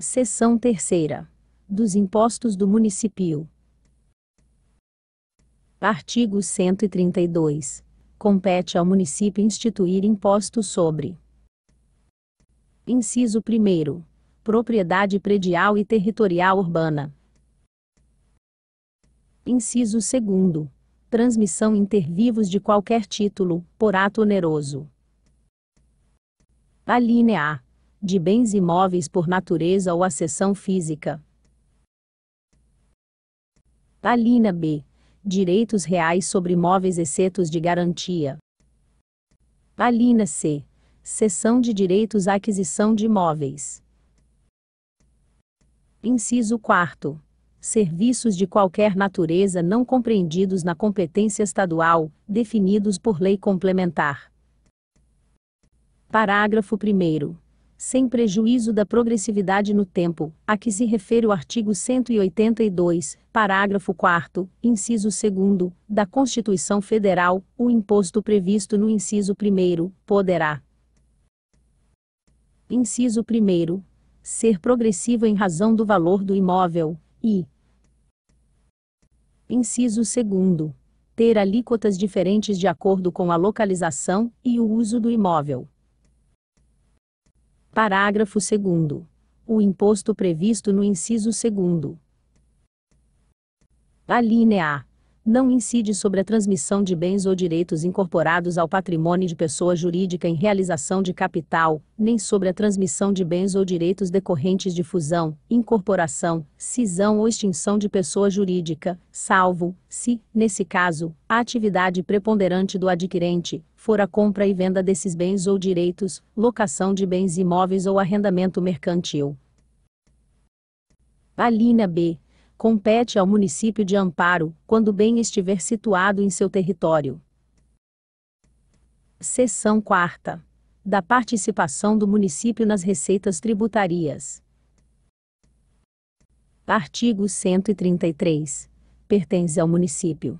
Seção terceira. Dos impostos do município. Artigo 132. Compete ao município instituir impostos sobre: Inciso 1. Propriedade predial e territorial urbana. Inciso 2. Transmissão inter vivos de qualquer título, por ato oneroso. Alínea A de bens imóveis por natureza ou acessão física. Alina B. Direitos reais sobre imóveis excetos de garantia. Alina C. Seção de direitos à aquisição de imóveis. Inciso 4. Serviços de qualquer natureza não compreendidos na competência estadual, definidos por lei complementar. Parágrafo 1 sem prejuízo da progressividade no tempo, a que se refere o artigo 182, parágrafo 4, inciso 2, da Constituição Federal, o imposto previsto no inciso 1 poderá. Inciso 1. Ser progressivo em razão do valor do imóvel, e. Inciso 2. Ter alíquotas diferentes de acordo com a localização e o uso do imóvel. Parágrafo 2. O imposto previsto no inciso 2. A linha A não incide sobre a transmissão de bens ou direitos incorporados ao patrimônio de pessoa jurídica em realização de capital, nem sobre a transmissão de bens ou direitos decorrentes de fusão, incorporação, cisão ou extinção de pessoa jurídica, salvo, se, nesse caso, a atividade preponderante do adquirente for a compra e venda desses bens ou direitos, locação de bens imóveis ou arrendamento mercantil. linha B compete ao município de Amparo, quando bem estiver situado em seu território. Seção 4. Da participação do município nas receitas tributárias. Artigo 133. Pertence ao município.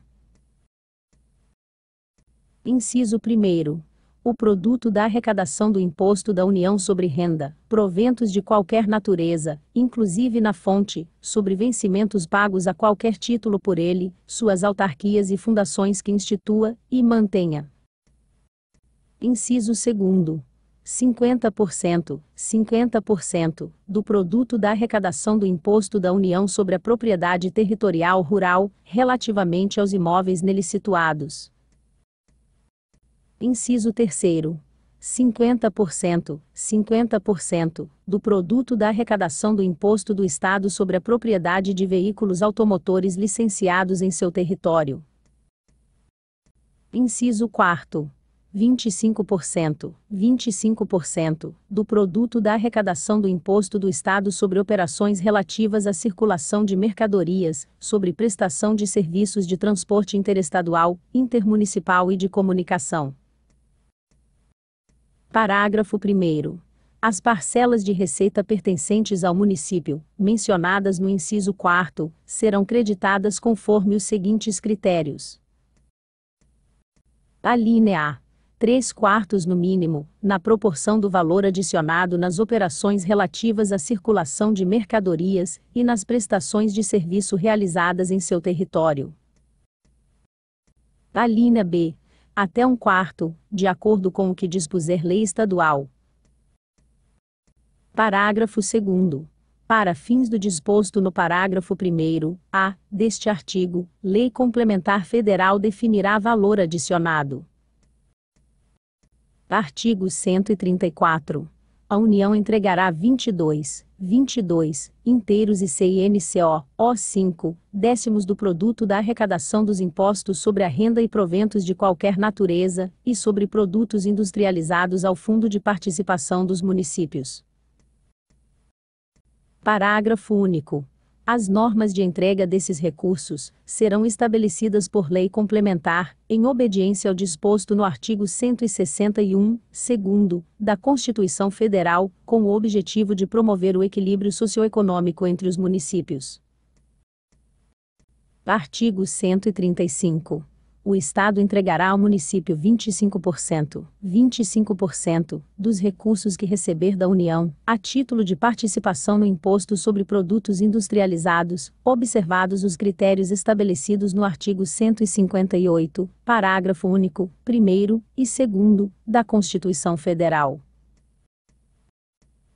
Inciso 1 o produto da arrecadação do imposto da União sobre renda, proventos de qualquer natureza, inclusive na fonte, sobre vencimentos pagos a qualquer título por ele, suas autarquias e fundações que institua e mantenha. Inciso 2 50%, 50% do produto da arrecadação do imposto da União sobre a propriedade territorial rural, relativamente aos imóveis nele situados. Inciso 3 50%, 50% do produto da arrecadação do imposto do Estado sobre a propriedade de veículos automotores licenciados em seu território. Inciso 4 25%, 25% do produto da arrecadação do imposto do Estado sobre operações relativas à circulação de mercadorias, sobre prestação de serviços de transporte interestadual, intermunicipal e de comunicação. Parágrafo 1. As parcelas de receita pertencentes ao município, mencionadas no inciso 4, serão creditadas conforme os seguintes critérios: alínea A. 3 quartos no mínimo, na proporção do valor adicionado nas operações relativas à circulação de mercadorias e nas prestações de serviço realizadas em seu território. Alínea B até um quarto, de acordo com o que dispuser lei estadual. Parágrafo 2 para fins do disposto no parágrafo 1 a deste artigo, lei complementar federal definirá valor adicionado. Artigo 134. A União entregará 22, 22, inteiros e CNCO, O5, décimos do produto da arrecadação dos impostos sobre a renda e proventos de qualquer natureza, e sobre produtos industrializados ao Fundo de Participação dos Municípios. Parágrafo único. As normas de entrega desses recursos serão estabelecidas por lei complementar, em obediência ao disposto no artigo 161, segundo, da Constituição Federal, com o objetivo de promover o equilíbrio socioeconômico entre os municípios. Artigo 135 o Estado entregará ao município 25%, 25% dos recursos que receber da União, a título de participação no Imposto sobre Produtos Industrializados, observados os critérios estabelecidos no artigo 158, parágrafo único, 1 e 2, da Constituição Federal.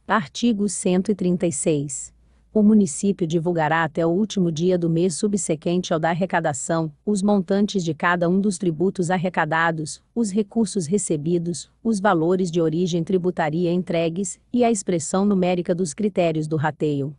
Artigo 136. O município divulgará até o último dia do mês subsequente ao da arrecadação os montantes de cada um dos tributos arrecadados, os recursos recebidos, os valores de origem tributária entregues e a expressão numérica dos critérios do rateio.